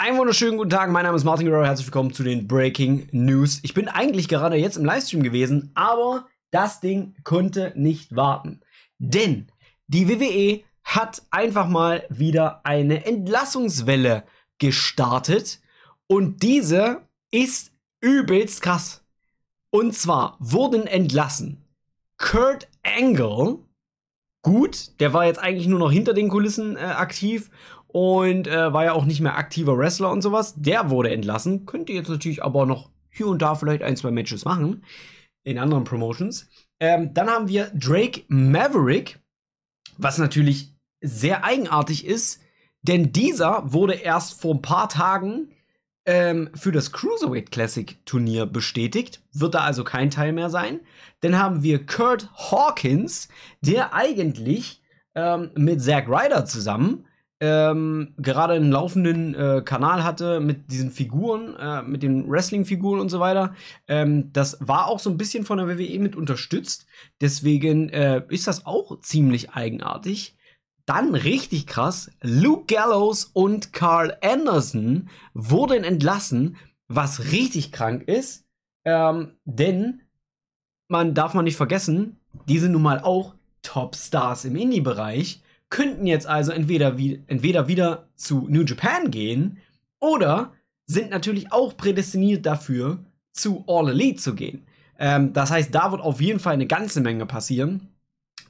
Einen wunderschönen guten Tag, mein Name ist Martin Guerrero, herzlich willkommen zu den Breaking News. Ich bin eigentlich gerade jetzt im Livestream gewesen, aber das Ding konnte nicht warten. Denn die WWE hat einfach mal wieder eine Entlassungswelle gestartet und diese ist übelst krass. Und zwar wurden entlassen Kurt Angle, gut, der war jetzt eigentlich nur noch hinter den Kulissen äh, aktiv und äh, war ja auch nicht mehr aktiver Wrestler und sowas. Der wurde entlassen, könnte jetzt natürlich aber noch hier und da vielleicht ein, zwei Matches machen in anderen Promotions. Ähm, dann haben wir Drake Maverick, was natürlich sehr eigenartig ist, denn dieser wurde erst vor ein paar Tagen ähm, für das Cruiserweight Classic Turnier bestätigt, wird da also kein Teil mehr sein. Dann haben wir Kurt Hawkins, der eigentlich ähm, mit Zack Ryder zusammen ähm, gerade einen laufenden äh, Kanal hatte mit diesen Figuren, äh, mit den Wrestling-Figuren und so weiter. Ähm, das war auch so ein bisschen von der WWE mit unterstützt. Deswegen äh, ist das auch ziemlich eigenartig. Dann richtig krass, Luke Gallows und Carl Anderson wurden entlassen, was richtig krank ist. Ähm, denn man darf man nicht vergessen, die sind nun mal auch Top-Stars im Indie-Bereich könnten jetzt also entweder, wie, entweder wieder zu New Japan gehen oder sind natürlich auch prädestiniert dafür, zu All Elite zu gehen. Ähm, das heißt, da wird auf jeden Fall eine ganze Menge passieren.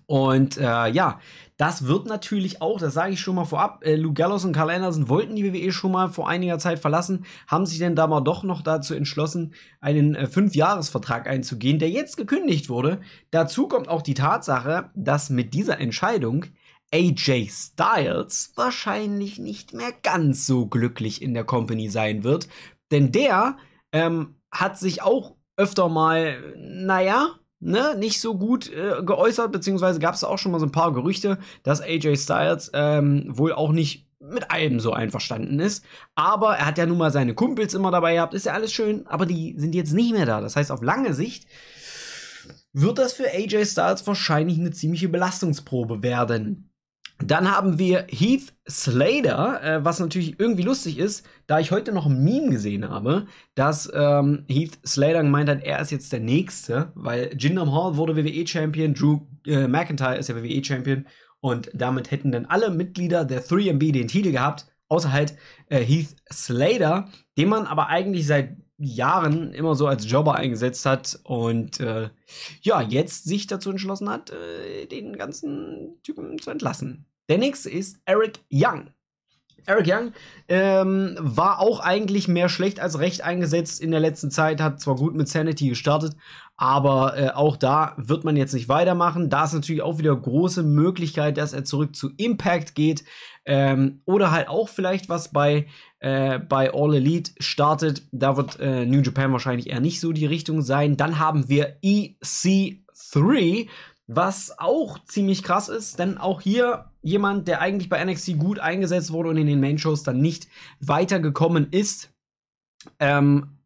Und äh, ja, das wird natürlich auch, das sage ich schon mal vorab, äh, Lou Gallows und Carl Anderson wollten die WWE schon mal vor einiger Zeit verlassen, haben sich denn da mal doch noch dazu entschlossen, einen äh, Fünfjahresvertrag einzugehen, der jetzt gekündigt wurde. Dazu kommt auch die Tatsache, dass mit dieser Entscheidung AJ Styles wahrscheinlich nicht mehr ganz so glücklich in der Company sein wird. Denn der ähm, hat sich auch öfter mal, naja, ne, nicht so gut äh, geäußert, beziehungsweise gab es auch schon mal so ein paar Gerüchte, dass AJ Styles ähm, wohl auch nicht mit allem so einverstanden ist. Aber er hat ja nun mal seine Kumpels immer dabei gehabt, ist ja alles schön, aber die sind jetzt nicht mehr da. Das heißt, auf lange Sicht wird das für AJ Styles wahrscheinlich eine ziemliche Belastungsprobe werden. Dann haben wir Heath Slater, äh, was natürlich irgendwie lustig ist, da ich heute noch ein Meme gesehen habe, dass ähm, Heath Slater gemeint hat, er ist jetzt der Nächste, weil Jinder Hall wurde WWE-Champion, Drew äh, McIntyre ist ja WWE-Champion und damit hätten dann alle Mitglieder der 3MB den Titel gehabt, außer halt äh, Heath Slater, den man aber eigentlich seit Jahren immer so als Jobber eingesetzt hat und äh, ja, jetzt sich dazu entschlossen hat, äh, den ganzen Typen zu entlassen. Der nächste ist Eric Young. Eric Young ähm, war auch eigentlich mehr schlecht als recht eingesetzt in der letzten Zeit, hat zwar gut mit Sanity gestartet, aber äh, auch da wird man jetzt nicht weitermachen. Da ist natürlich auch wieder große Möglichkeit, dass er zurück zu Impact geht. Ähm, oder halt auch vielleicht was bei, äh, bei All Elite startet. Da wird äh, New Japan wahrscheinlich eher nicht so die Richtung sein. Dann haben wir EC3, was auch ziemlich krass ist, denn auch hier jemand, der eigentlich bei NXT gut eingesetzt wurde und in den Main-Shows dann nicht weitergekommen ist. Ähm,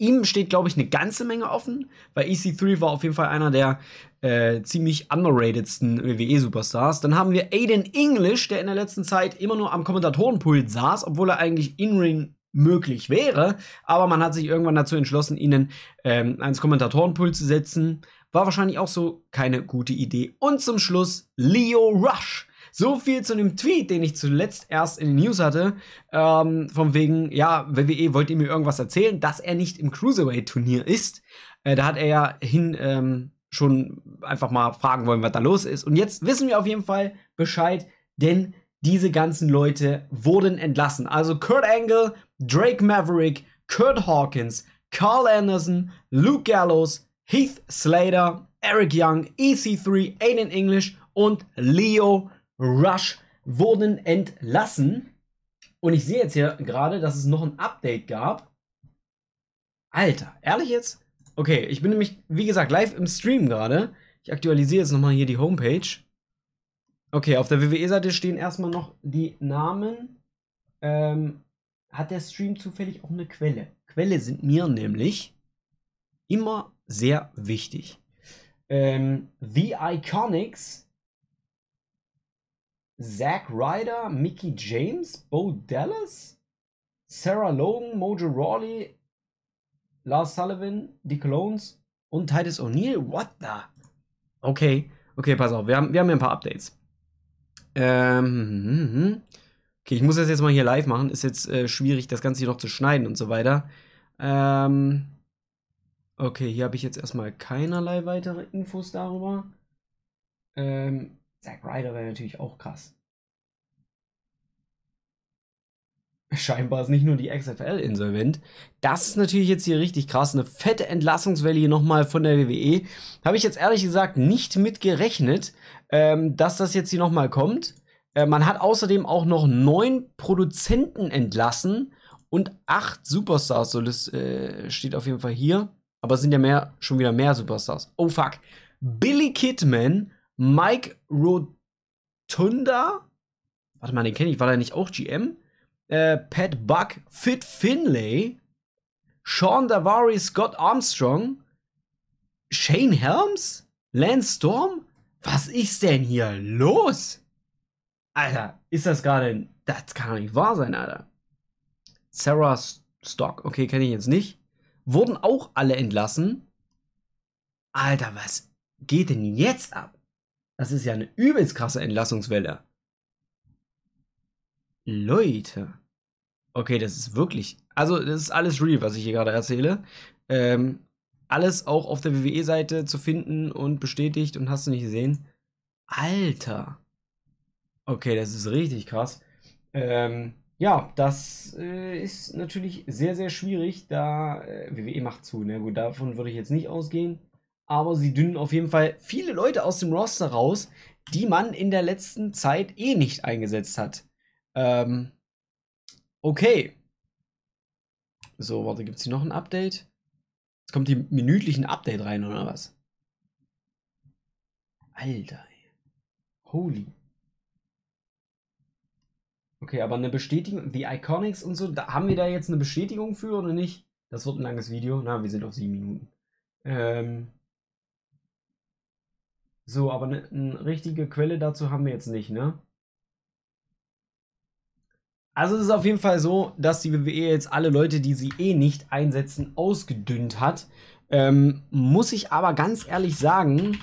ihm steht, glaube ich, eine ganze Menge offen, weil EC3 war auf jeden Fall einer der äh, ziemlich underratedsten WWE-Superstars. Dann haben wir Aiden English, der in der letzten Zeit immer nur am Kommentatorenpult saß, obwohl er eigentlich in-ring möglich wäre, aber man hat sich irgendwann dazu entschlossen, ihn ähm, ans Kommentatorenpult zu setzen. War wahrscheinlich auch so keine gute Idee. Und zum Schluss Leo Rush, so viel zu dem Tweet, den ich zuletzt erst in den News hatte, ähm, von wegen, ja, WWE wollte mir irgendwas erzählen, dass er nicht im Cruiserweight-Turnier ist. Äh, da hat er ja hin ähm, schon einfach mal fragen wollen, was da los ist. Und jetzt wissen wir auf jeden Fall Bescheid, denn diese ganzen Leute wurden entlassen. Also Kurt Angle, Drake Maverick, Kurt Hawkins, Carl Anderson, Luke Gallows, Heath Slater, Eric Young, EC3, Aiden English und Leo Rush wurden entlassen. Und ich sehe jetzt hier gerade, dass es noch ein Update gab. Alter, ehrlich jetzt? Okay, ich bin nämlich, wie gesagt, live im Stream gerade. Ich aktualisiere jetzt nochmal hier die Homepage. Okay, auf der WWE-Seite stehen erstmal noch die Namen. Ähm, hat der Stream zufällig auch eine Quelle? Quelle sind mir nämlich immer sehr wichtig. Ähm, The Iconics Zack Ryder, Mickey James, Bo Dallas, Sarah Logan, Mojo Rawley, Lars Sullivan, die Clones und Titus O'Neill. What the? Okay, okay, pass auf. Wir haben, wir haben ja ein paar Updates. Ähm, hm, hm, hm, okay, ich muss das jetzt mal hier live machen. Ist jetzt äh, schwierig, das Ganze hier noch zu schneiden und so weiter. Ähm, okay, hier habe ich jetzt erstmal keinerlei weitere Infos darüber. Ähm, Zack Ryder wäre natürlich auch krass. Scheinbar ist nicht nur die XFL insolvent. Das ist natürlich jetzt hier richtig krass. Eine fette Entlassungswelle hier nochmal von der WWE. Habe ich jetzt ehrlich gesagt nicht mit gerechnet, ähm, dass das jetzt hier nochmal kommt. Äh, man hat außerdem auch noch neun Produzenten entlassen und acht Superstars. So, das äh, steht auf jeden Fall hier. Aber es sind ja mehr, schon wieder mehr Superstars. Oh fuck. Billy Kidman Mike Rotunda, warte mal, den kenne ich, war der nicht auch GM? Äh, Pat Buck, Fit Finlay, Sean Davari, Scott Armstrong, Shane Helms, Lance Storm? Was ist denn hier los? Alter, ist das gerade. Das kann doch nicht wahr sein, Alter. Sarah Stock, okay, kenne ich jetzt nicht. Wurden auch alle entlassen. Alter, was geht denn jetzt ab? Das ist ja eine übelst krasse Entlassungswelle. Leute. Okay, das ist wirklich. Also, das ist alles real, was ich hier gerade erzähle. Ähm, alles auch auf der WWE-Seite zu finden und bestätigt und hast du nicht gesehen. Alter. Okay, das ist richtig krass. Ähm, ja, das äh, ist natürlich sehr, sehr schwierig, da äh, WWE macht zu. Ne? Gut, davon würde ich jetzt nicht ausgehen aber sie dünnen auf jeden Fall viele Leute aus dem Roster raus, die man in der letzten Zeit eh nicht eingesetzt hat. Ähm, okay. So, warte, gibt es hier noch ein Update? Jetzt kommt hier minütlich ein Update rein, oder was? Alter. Holy. Okay, aber eine Bestätigung, die Iconics und so, da, haben wir da jetzt eine Bestätigung für oder nicht? Das wird ein langes Video. Na, wir sind auf sieben Minuten. Ähm, so, aber eine ne richtige Quelle dazu haben wir jetzt nicht, ne? Also es ist auf jeden Fall so, dass die WWE jetzt alle Leute, die sie eh nicht einsetzen, ausgedünnt hat. Ähm, muss ich aber ganz ehrlich sagen,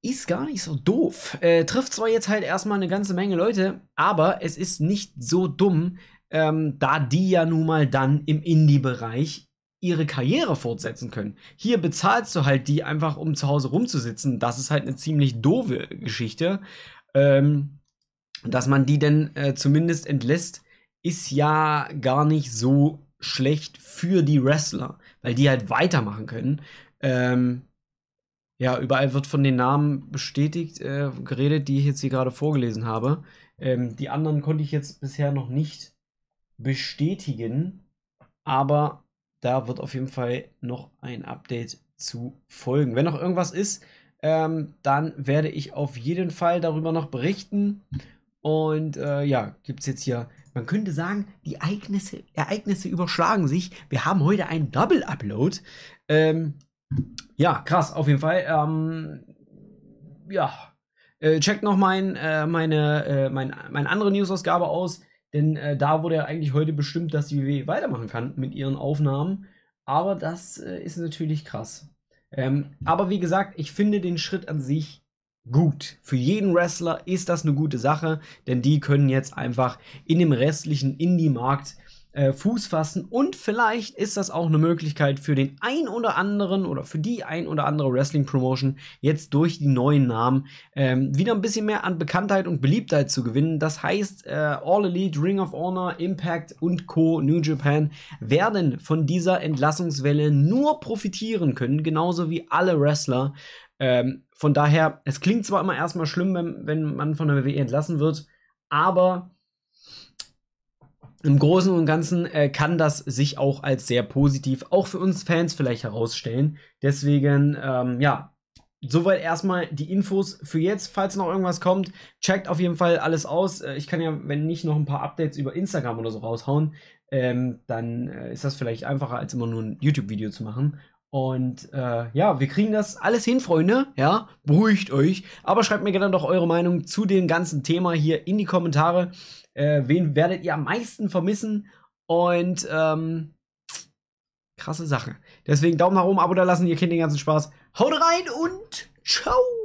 ist gar nicht so doof. Äh, trifft zwar jetzt halt erstmal eine ganze Menge Leute, aber es ist nicht so dumm, ähm, da die ja nun mal dann im Indie-Bereich ihre Karriere fortsetzen können. Hier bezahlst du halt die einfach, um zu Hause rumzusitzen. Das ist halt eine ziemlich doofe Geschichte. Ähm, dass man die denn äh, zumindest entlässt, ist ja gar nicht so schlecht für die Wrestler, weil die halt weitermachen können. Ähm, ja, überall wird von den Namen bestätigt, äh, geredet, die ich jetzt hier gerade vorgelesen habe. Ähm, die anderen konnte ich jetzt bisher noch nicht bestätigen, aber da wird auf jeden Fall noch ein Update zu folgen. Wenn noch irgendwas ist, ähm, dann werde ich auf jeden Fall darüber noch berichten. Und äh, ja, gibt es jetzt hier, man könnte sagen, die Ereignisse, Ereignisse überschlagen sich. Wir haben heute einen Double Upload. Ähm, ja, krass, auf jeden Fall. Ähm, ja, äh, checkt noch mein, äh, meine, äh, mein, meine andere News-Ausgabe aus. Denn äh, da wurde ja eigentlich heute bestimmt, dass die WWE weitermachen kann mit ihren Aufnahmen. Aber das äh, ist natürlich krass. Ähm, aber wie gesagt, ich finde den Schritt an sich gut. Für jeden Wrestler ist das eine gute Sache, denn die können jetzt einfach in dem restlichen Indie-Markt äh, Fuß fassen. Und vielleicht ist das auch eine Möglichkeit für den ein oder anderen oder für die ein oder andere Wrestling-Promotion jetzt durch die neuen Namen ähm, wieder ein bisschen mehr an Bekanntheit und Beliebtheit zu gewinnen. Das heißt, äh, All Elite, Ring of Honor, Impact und Co. New Japan werden von dieser Entlassungswelle nur profitieren können, genauso wie alle Wrestler. Ähm, von daher, es klingt zwar immer erstmal schlimm, wenn, wenn man von der WWE entlassen wird, aber im Großen und Ganzen äh, kann das sich auch als sehr positiv, auch für uns Fans vielleicht herausstellen. Deswegen, ähm, ja, soweit erstmal die Infos für jetzt. Falls noch irgendwas kommt, checkt auf jeden Fall alles aus. Äh, ich kann ja, wenn nicht, noch ein paar Updates über Instagram oder so raushauen. Ähm, dann äh, ist das vielleicht einfacher, als immer nur ein YouTube-Video zu machen. Und äh, ja, wir kriegen das alles hin, Freunde. Ja, beruhigt euch. Aber schreibt mir gerne doch eure Meinung zu dem ganzen Thema hier in die Kommentare. Äh, wen werdet ihr am meisten vermissen? Und ähm, krasse Sache. Deswegen Daumen nach oben, Abo da lassen. Ihr kennt den ganzen Spaß. Haut rein und ciao!